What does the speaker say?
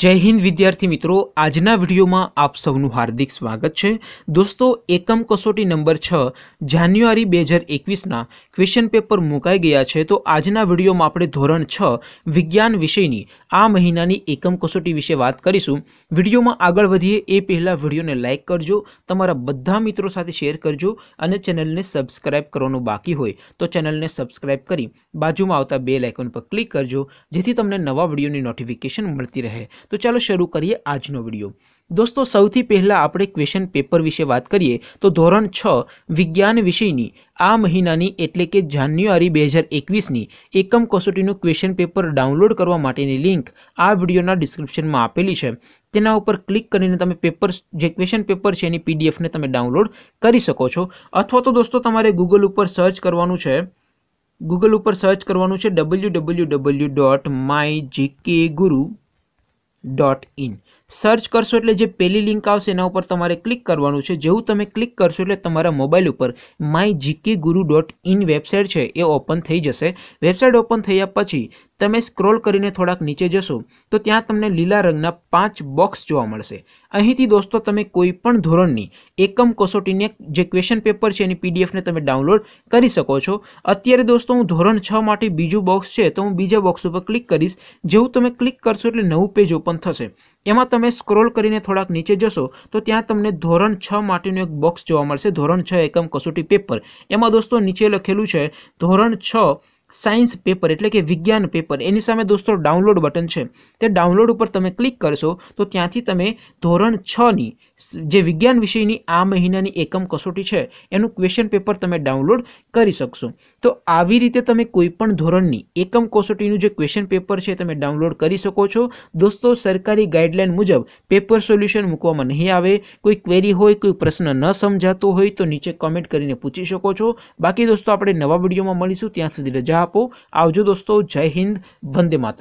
જય હિન્દ વિદ્યાર્થી મિત્રો આજના વિડીયોમાં આપ સૌનું હાર્દિક સ્વાગત છે દોસ્તો એકમ કસોટી નંબર છ જાન્યુઆરી બે હજાર એકવીસના ક્વેશ્ચન પેપર મુકાઈ ગયા છે તો આજના વિડીયોમાં આપણે ધોરણ છ વિજ્ઞાન વિષયની આ મહિનાની એકમ કસોટી વિશે વાત કરીશું વિડીયોમાં આગળ વધીએ એ પહેલાં વિડીયોને લાઇક કરજો તમારા બધા મિત્રો સાથે શેર કરજો અને ચેનલને સબસ્ક્રાઇબ કરવાનું બાકી હોય તો ચેનલને સબસ્ક્રાઇબ કરી બાજુમાં આવતા બે લાઇકન પર ક્લિક કરજો જેથી તમને નવા વિડીયોની નોટિફિકેશન મળતી રહે તો ચાલો શરૂ કરીએ આજનો વિડીયો દોસ્તો સૌથી પહેલાં આપણે ક્વેશ્ચન પેપર વિશે વાત કરીએ તો ધોરણ છ વિજ્ઞાન વિષયની આ મહિનાની એટલે કે જાન્યુઆરી બે હજાર એકવીસની એકમ કસોટીનું ક્વેશ્ચન પેપર ડાઉનલોડ કરવા માટેની લિંક આ વિડીયોના ડિસ્ક્રિપ્શનમાં આપેલી છે તેના ઉપર ક્લિક કરીને તમે પેપર જે ક્વેશ્ચન પેપર છે એની પીડીએફને તમે ડાઉનલોડ કરી શકો છો અથવા તો દોસ્તો તમારે ગૂગલ ઉપર સર્ચ કરવાનું છે ગૂગલ ઉપર સર્ચ કરવાનું છે W W W dot my GK guru dot in search કરશો એટલે જે પહેલી લિંક આવશે એના ઉપર તમારે ક્લિક કરવાનું છે જેવું તમે ક્લિક કરશો એટલે તમારા મોબાઈલ ઉપર my GK guru dot in website છે એ ઓપન થઈ જશે વેબસાઇટ ઓપન થયા પછી તમે સ્ક્રોલ કરીને થોડાક નીચે જશો તો ત્યાં તમને લીલા રંગના પાંચ બોક્સ જોવા મળશે અહીંથી દોસ્તો તમે કોઈ પણ ધોરણની એકમ કસોટીને જે ક્વેશ્ચન પેપર છે એની પીડીએફને તમે ડાઉનલોડ કરી શકો છો અત્યારે દોસ્તો હું ધોરણ છ માટે બીજું બોક્સ છે તો હું બીજા બોક્સ ઉપર ક્લિક કરીશ જેવું તમે ક્લિક કરશો એટલે નવું પેજ ઓપન થશે એમાં તમે સ્ક્રોલ કરીને થોડાક નીચે જશો તો ત્યાં તમને ધોરણ છ માટેનું એક બોક્સ જોવા મળશે ધોરણ છ એકમ કસોટી પેપર એમાં દોસ્તો નીચે લખેલું છે ધોરણ છ સાયન્સ પેપર એટલે કે વિજ્ઞાન પેપર એની સામે દોસ્તો ડાઉનલોડ બટન છે તે ડાઉનલોડ ઉપર તમે ક્લિક કરશો તો ત્યાંથી તમે ધોરણ છની જે વિજ્ઞાન વિષયની આ મહિનાની એકમ કસોટી છે એનું ક્વેશ્ચન પેપર તમે ડાઉનલોડ કરી શકશો તો આવી રીતે તમે કોઈપણ ધોરણની એકમ કસોટીનું જે ક્વેશ્ચન પેપર છે તમે ડાઉનલોડ કરી શકો છો દોસ્તો સરકારી ગાઈડલાઇન મુજબ પેપર સોલ્યુશન મૂકવામાં નહીં આવે કોઈ ક્વેરી હોય કોઈ પ્રશ્ન ન સમજાતો હોય તો નીચે કોમેન્ટ કરીને પૂછી શકો છો બાકી દોસ્તો આપણે નવા વિડીયોમાં મળીશું ત્યાં સુધી રજા આપો આવજો દોસ્તો જય હિન્દ વંદે માત્ર